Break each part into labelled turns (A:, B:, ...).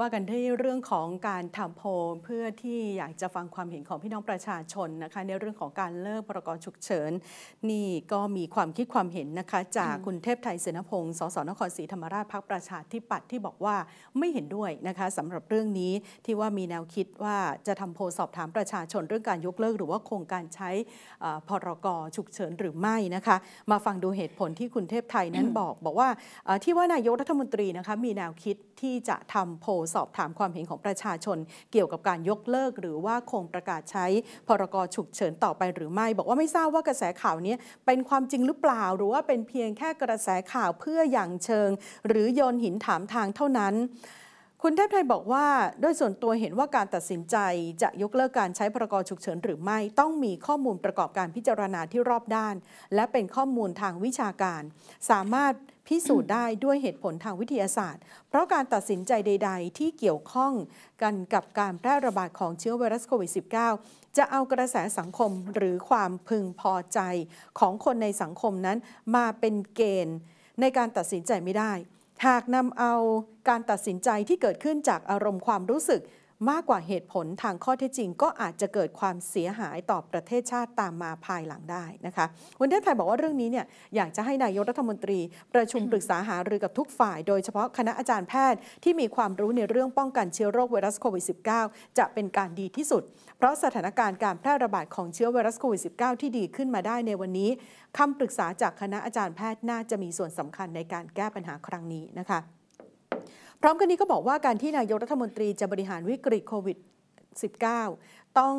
A: ว่ากันที่เรื่องของการทำโพลเพื่อที่อยากจะฟังความเห็นของพี่น้องประชาชนนะคะในเรื่องของการเลิกประกฉุกเฉินนี่ก็มีความคิดความเห็นนะคะจากคุณเทพไทยเสนพงศ์สสนครศรีธรรมราชพักประชาธิปัตย์ที่บอกว่าไม่เห็นด้วยนะคะสำหรับเรื่องนี้ที่ว่ามีแนวคิดว่าจะทำโพลสอบถามประชาชนเรื่องการยกเลิก หรือว่าโครงการใช้พรกฉุกเฉินหรือไม่นะคะมาฟังดูเหตุผลที่คุณเทพไทยนั้นบอก บอกว่าที่ว่านายกรัฐมนตรีนะคะมีแนวคิดที่จะทำโพลสอบถามความเห็นของประชาชน เกี่ยวกับการยกเลิกหรือว่าคงประกาศใช้พรกฉุกเฉินต่อไปหรือไม่ บอกว่าไม่ทราบว่ากระแสข่าวนี้เป็นความจริงหรือเปล่า หรือว่าเป็นเพียงแค่กระแสข่าวเพื่ออย่างเชิง หรือโยนหินถามทางเท่านั้นคุณเทพไทยบอกว่าโดยส่วนตัวเห็นว่าการตัดสินใจจะยกเลิกการใช้พรกฉุกเฉินหรือไม่ต้องมีข้อมูลประกอบการพิจารณาที่รอบด้านและเป็นข้อมูลทางวิชาการสามารถพิสูจน์ได้ด้วยเหตุผลทางวิทยาศาสตร์เพราะการตัดสินใจใดๆที่เกี่ยวข้องกันกับการแพร่ระบาดของเชื้อไวรัสโควิด -19 จะเอากระแสสังคมหรือความพึงพอใจของคนในสังคมนั้นมาเป็นเกณฑ์ในการตัดสินใจไม่ได้หากนำเอาการตัดสินใจที่เกิดขึ้นจากอารมณ์ความรู้สึกมากกว่าเหตุผลทางข้อเท็จจริงก็อาจจะเกิดความเสียหายต่อประเทศชาติตามมาภายหลังได้นะคะวันเดนไทยบอกว่าเรื่องนี้เนี่ยอยากจะให้นายกรัฐมนตรีประชุมปรึกษาหารือกับทุกฝ่ายโดยเฉพาะคณะอาจารย์แพทย์ที่มีความรู้ในเรื่องป้องกันเชื้อโรคไวรัสโควิด -19 จะเป็นการดีที่สุด เพราะสถานการณ์การแพร่ระบาดของเชื้อไวรัสโควิด -19 ที่ดีขึ้นมาได้ในวันนี้คำปรึกษาจากคณะอาจารย์แพทย์น่าจะมีส่วนสำคัญในการแก้ปัญหาครั้งนี้นะคะพร้อมกันนี้ก็บอกว่าการที่นายกรัฐมนตรีจะบริหารวิกฤตโควิด -19 ต้อง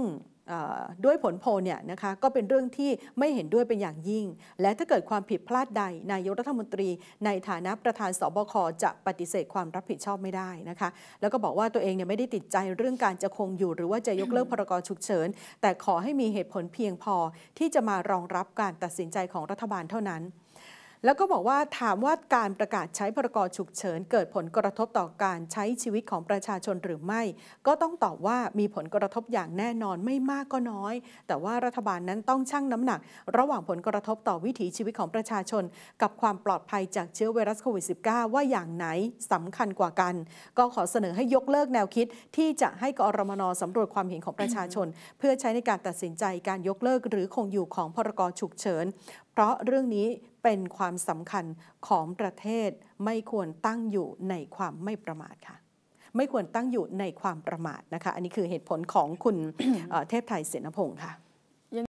A: ด้วยผลโพลเนี่ยนะคะก็เป็นเรื่องที่ไม่เห็นด้วยเป็นอย่างยิ่ง และถ้าเกิดความผิดพลาดใดนายกรัฐมนตรี ในฐานะประธานสบคจะปฏิเสธความรับผิดชอบไม่ได้นะคะแล้วก็บอกว่าตัวเองเนี่ยไม่ได้ติดใจเรื่องการจะคงอยู่หรือว่าจะยกเลิกพรกฉุกเฉิน แต่ขอให้มีเหตุผลเพียงพอที่จะมารองรับการตัดสินใจของรัฐบาลเท่านั้นแล้วก็บอกว่าถามว่าการประกาศใช้พรกฉุกเฉินเกิดผลกระทบต่อการใช้ชีวิตของประชาชนหรือไม่ ก็ต้องตอบว่ามีผลกระทบอย่างแน่นอนไม่มากก็น้อย แต่ว่ารัฐบาลนั้นต้องชั่งน้ำหนักระหว่างผลกระทบต่อวิถีชีวิตของประชาชนกับความปลอดภัยจากเชื้อไวรัสโควิด -19 ว่าอย่างไหนสำคัญกว่ากัน ก็ขอเสนอให้ยกเลิกแนวคิด ที่จะให้กรมนสำรวจความเห็นของประชาชน เพื่อใช้ในการตัดสินใจการยกเลิกหรือคงอยู่ของพรกฉุกเฉินราะเรื่องนี้เป็นความสำคัญของประเทศไม่ควรตั้งอยู่ในความไม่ประมาทค่ะ ไม่ควรตั้งอยู่ในความประมาทนะคะ อันนี้คือเหตุผลของคุณเทพไทยเสนพงศ์ค่ะ